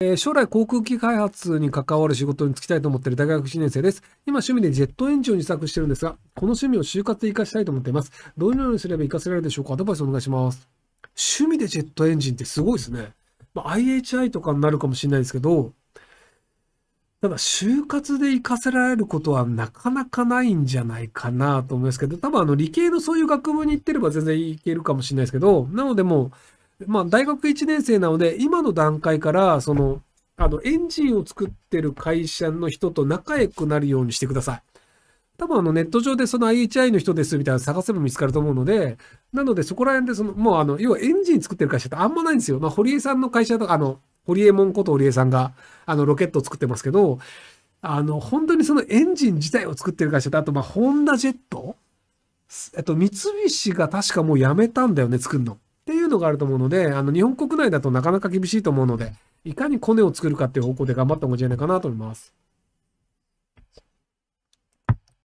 えー、将来航空機開発に関わる仕事に就きたいと思っている大学1年生です。今趣味でジェットエンジンを自作してるんですが、この趣味を就活で活かしたいと思っています。どのようにすれば活かせられるでしょうかアドバイスお願いします。趣味でジェットエンジンってすごいですね。まあ、IHI とかになるかもしれないですけど、ただ就活で活かせられることはなかなかないんじゃないかなと思いますけど、多分あの理系のそういう学部に行ってれば全然いけるかもしれないですけど、なのでもうまあ、大学1年生なので、今の段階から、その、あの、エンジンを作ってる会社の人と仲良くなるようにしてください。多分あのネット上でその IHI の人ですみたいな探せば見つかると思うので、なのでそこら辺でその、もうあの、要はエンジン作ってる会社ってあんまないんですよ。まあ、堀江さんの会社とか、あの、堀江門こと堀江さんが、あの、ロケットを作ってますけど、あの、本当にそのエンジン自体を作ってる会社と、あと、まあ、ホンダジェットえっと、三菱が確かもうやめたんだよね、作るの。のがあると思うので、あの日本国内だとなかなか厳しいと思うので、いかにコネを作るかっていう方向で頑張った方がいいんじゃないかなと思います。